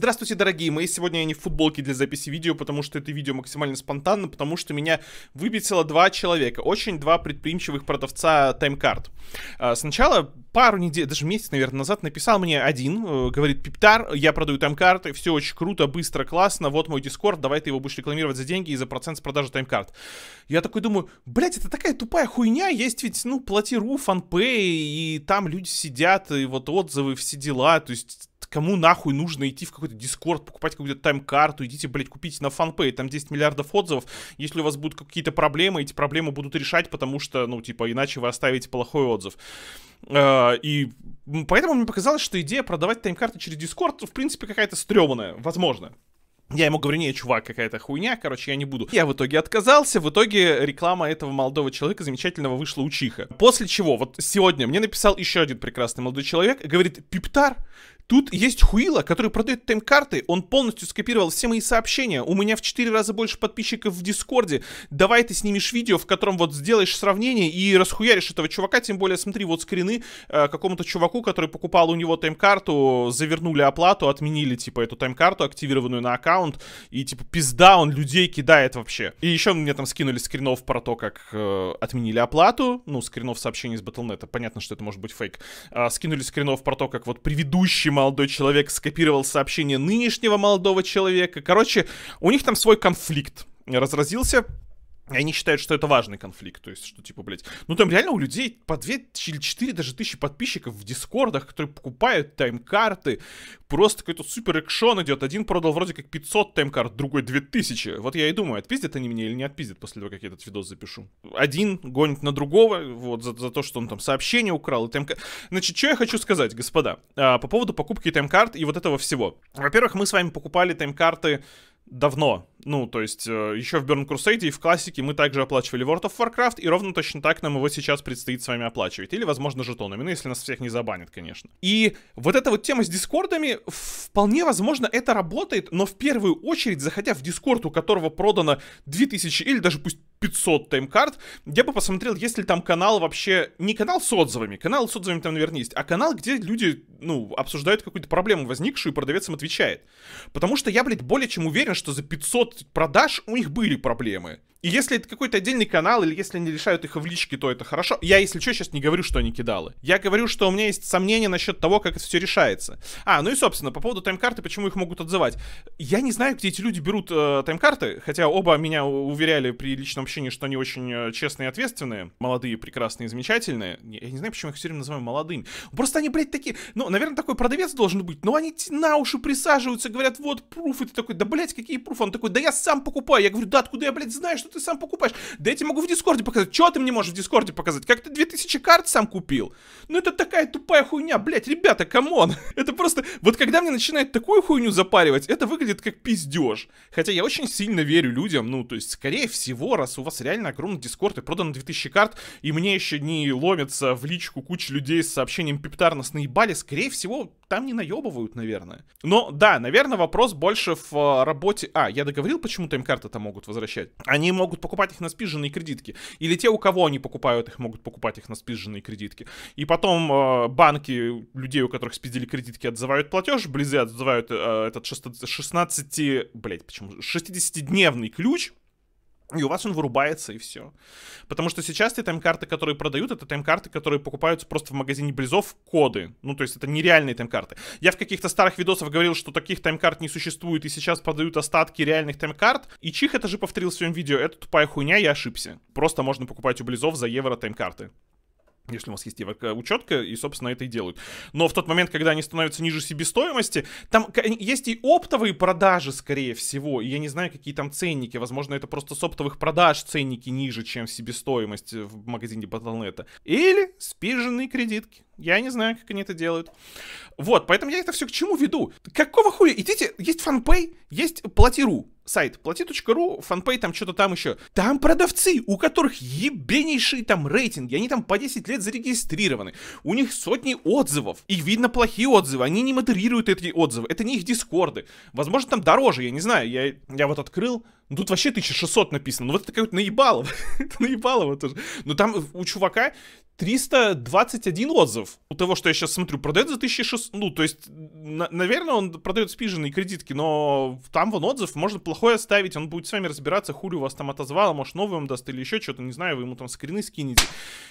Здравствуйте, дорогие мои. Сегодня я не в футболке для записи видео, потому что это видео максимально спонтанно, потому что меня выбесило два человека. Очень два предприимчивых продавца таймкарт. А, сначала пару недель, даже месяц, наверное, назад написал мне один, э, говорит, Пиптар, я продаю таймкарты, все очень круто, быстро, классно, вот мой дискорд, давай ты его будешь рекламировать за деньги и за процент с продажи таймкарт. Я такой думаю, блять, это такая тупая хуйня, есть ведь, ну, плати.ру, фанпэй, и там люди сидят, и вот отзывы, все дела, то есть кому нахуй нужно идти в какой-то Дискорд, покупать какую-то тайм-карту, идите, блядь, купите на фанпей, там 10 миллиардов отзывов. Если у вас будут какие-то проблемы, эти проблемы будут решать, потому что, ну, типа, иначе вы оставите плохой отзыв. Э, и поэтому мне показалось, что идея продавать тайм-карты через Дискорд, в принципе, какая-то стрёмная, возможно. Я ему говорю, не, чувак, какая-то хуйня, короче, я не буду. Я в итоге отказался, в итоге реклама этого молодого человека замечательного вышла учиха. После чего, вот сегодня мне написал еще один прекрасный молодой человек, говорит, Пиптар, Тут есть Хуила, который продает тайм-карты. Он полностью скопировал все мои сообщения. У меня в 4 раза больше подписчиков в Дискорде. Давай ты снимешь видео, в котором вот сделаешь сравнение и расхуяришь этого чувака. Тем более, смотри, вот скрины э, какому-то чуваку, который покупал у него тайм-карту, завернули оплату, отменили, типа, эту тайм-карту, активированную на аккаунт. И, типа, пизда, он людей кидает вообще. И еще мне там скинули скринов про то, как э, отменили оплату. Ну, скринов сообщений из батлнета. Понятно, что это может быть фейк. Э, скинули скринов про то, как вот предыдущим молодой человек скопировал сообщение нынешнего молодого человека. Короче, у них там свой конфликт разразился, и они считают, что это важный конфликт, то есть, что типа, блядь, ну там реально у людей по 2 или 4 даже тысячи подписчиков в дискордах, которые покупают тайм-карты, просто какой-то супер экшон идет, один продал вроде как 500 тайм-карт, другой 2000, вот я и думаю, отпиздят они меня или не отпиздят после того, как я этот видос запишу. Один гонит на другого, вот, за, за то, что он там сообщение украл и тайм -карт. Значит, что я хочу сказать, господа, а, по поводу покупки тайм-карт и вот этого всего. Во-первых, мы с вами покупали тайм-карты давно. Ну, то есть, э, еще в Burn Crusade и в классике мы также оплачивали World of Warcraft, и ровно точно так нам его сейчас предстоит с вами оплачивать. Или, возможно, жетонами, ну, если нас всех не забанят, конечно. И вот эта вот тема с дискордами, вполне возможно, это работает, но в первую очередь, заходя в дискорд, у которого продано 2000 или даже пусть 500 таймкарт, я бы посмотрел, есть ли там канал вообще, не канал с отзывами, канал с отзывами там, наверное, есть, а канал, где люди, ну, обсуждают какую-то проблему возникшую, и продавец им отвечает. Потому что я, блядь, более чем уверен, что за 500 продаж у них были проблемы. И если это какой-то отдельный канал, или если они решают их в личке, то это хорошо. Я, если что, сейчас не говорю, что они кидалы. Я говорю, что у меня есть сомнения насчет того, как это все решается. А, ну и, собственно, по поводу тайм-карты, почему их могут отзывать. Я не знаю, где эти люди берут э, тайм-карты, хотя оба меня уверяли при личном общении, что они очень э, честные и ответственные. Молодые, прекрасные, замечательные. Я не знаю, почему я их все время называю молодыми. Просто они, блядь, такие... Ну, наверное, такой продавец должен быть. Но они на уши присаживаются, говорят, вот, пруфы. Ты такой, да, блядь, какие пруфы? Он такой, да я сам покупаю. Я говорю, да откуда я, блядь, знаю, что ты сам покупаешь. Да я тебе могу в Дискорде показать. Чего ты мне можешь в Дискорде показать? Как ты 2000 карт сам купил? Ну это такая тупая хуйня, блядь, ребята, камон. Это просто... Вот когда мне начинает такую хуйню запаривать, это выглядит как пиздеж. Хотя я очень сильно верю людям, ну, то есть, скорее всего, раз у вас реально огромный Дискорд и продано 2000 карт, и мне еще не ломится в личку куча людей с сообщением «Пептарнос наебали», скорее всего, там не наебывают, наверное. Но да, наверное, вопрос больше в э, работе... А, я договорил, почему тайм карты там могут возвращать. Они могут покупать их на спиженные кредитки. Или те, у кого они покупают их, могут покупать их на спиженные кредитки. И потом э, банки людей, у которых спиздили кредитки, отзывают платеж, близы отзывают э, этот 16... 16... Блять, почему? 60-дневный ключ и у вас он вырубается, и все. Потому что сейчас те тайм-карты, которые продают, это тайм-карты, которые покупаются просто в магазине Близов коды. Ну, то есть это нереальные тайм-карты. Я в каких-то старых видосах говорил, что таких тайм-карт не существует, и сейчас продают остатки реальных тайм-карт. И Чих это же повторил в своем видео. Это тупая хуйня, я ошибся. Просто можно покупать у близов за евро тайм-карты если у нас есть э, учетка, и, собственно, это и делают. Но в тот момент, когда они становятся ниже себестоимости, там есть и оптовые продажи, скорее всего, и я не знаю, какие там ценники, возможно, это просто с оптовых продаж ценники ниже, чем себестоимость э, в магазине Батлнета. Или спиженные кредитки. Я не знаю, как они это делают. Вот, поэтому я это все к чему веду. Какого хуя? Идите, есть фанпей, есть платиру сайт плати.ру, фанпей, там что-то там еще. Там продавцы, у которых ебенейшие там рейтинги, они там по 10 лет зарегистрированы, у них сотни отзывов, и видно плохие отзывы, они не модерируют эти отзывы, это не их дискорды. Возможно, там дороже, я не знаю, я, я вот открыл ну, тут вообще 1600 написано. Ну вот это какое-то наебалово. это наебалово тоже. Но там у чувака 321 отзыв. У того, что я сейчас смотрю, продает за 1600. Ну, то есть, на наверное, он продает спиженные кредитки, но там вон отзыв, можно плохое оставить, он будет с вами разбираться, хули у вас там отозвало, может, новый вам даст или еще что-то, не знаю, вы ему там скрины скинете.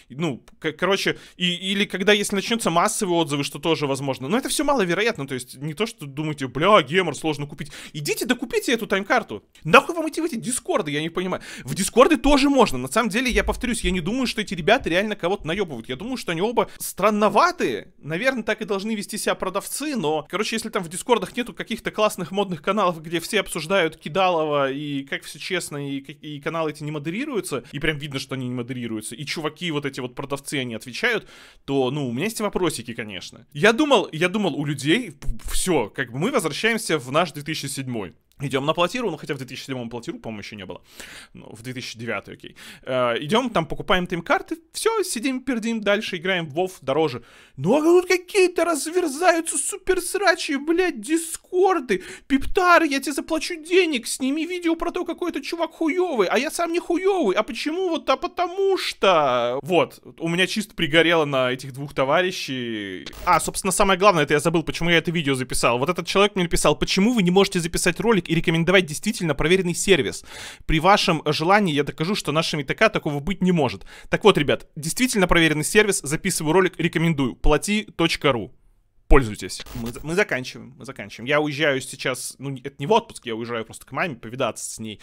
Ну, короче, и, или когда, если начнутся массовые отзывы, что тоже возможно. Но это все маловероятно, то есть, не то, что думаете, бля, гемор сложно купить. Идите, докупите эту тайм-карту. Нахуй вам идти в эти дискорды, я не понимаю. В дискорды тоже можно. На самом деле, я повторюсь, я не думаю, что эти ребята реально кого-то наебывают. Я думаю, что они оба странноватые. Наверное, так и должны вести себя продавцы, но, короче, если там в дискордах нету каких-то классных модных каналов, где все обсуждают Кидалова и как все честно, и, и каналы эти не модерируются, и прям видно, что они не модерируются, и чуваки вот эти вот продавцы, они отвечают, то, ну, у меня есть вопросики, конечно. Я думал, я думал, у людей все, как бы мы возвращаемся в наш 2007 Идем на платиру, ну хотя в 2007 платиру, по-моему, еще не было. Ну, в 2009, окей. Э, идем, там покупаем тайм-карты, все, сидим, пердим дальше, играем в WoW дороже. Ну а тут какие-то разверзаются супер срачи, блядь, дискорды. Пиптар, я тебе заплачу денег, сними видео про то, какой то чувак хуёвый, а я сам не хуёвый. А почему вот, а потому что... Вот, у меня чисто пригорело на этих двух товарищей. А, собственно, самое главное, это я забыл, почему я это видео записал. Вот этот человек мне написал, почему вы не можете записать ролик и рекомендовать действительно проверенный сервис. При вашем желании я докажу, что нашими ТК такого быть не может. Так вот, ребят, действительно проверенный сервис, записываю ролик, рекомендую. Плати.ру пользуйтесь. Мы, мы заканчиваем, мы заканчиваем. Я уезжаю сейчас, ну, это не в отпуск, я уезжаю просто к маме повидаться с ней,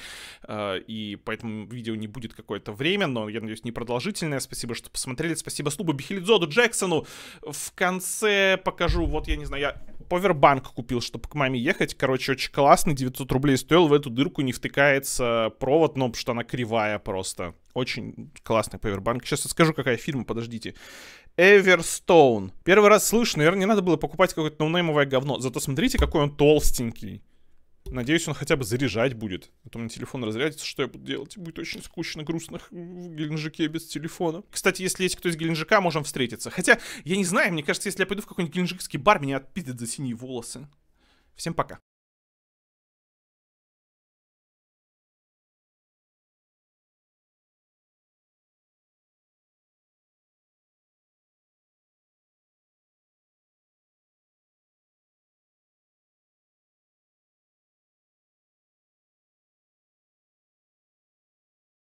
э, и поэтому видео не будет какое-то время, но, я надеюсь, не продолжительное. Спасибо, что посмотрели, спасибо Слубу Бихилидзоду Джексону. В конце покажу, вот, я не знаю, я повербанк купил, чтобы к маме ехать. Короче, очень классный, 900 рублей стоил. В эту дырку не втыкается провод, но потому что она кривая просто. Очень классный повербанк. Сейчас я скажу, какая фирма, подождите. Эверстоун. Первый раз слышу, наверное, не надо было покупать какое-то ноунеймовое говно. Зато смотрите, какой он толстенький. Надеюсь, он хотя бы заряжать будет. А то у меня телефон разрядится, что я буду делать? Будет очень скучно, грустно в Геленджике без телефона. Кстати, если есть кто из Геленджика, можем встретиться. Хотя, я не знаю, мне кажется, если я пойду в какой-нибудь геленджикский бар, меня отпиздят за синие волосы. Всем пока.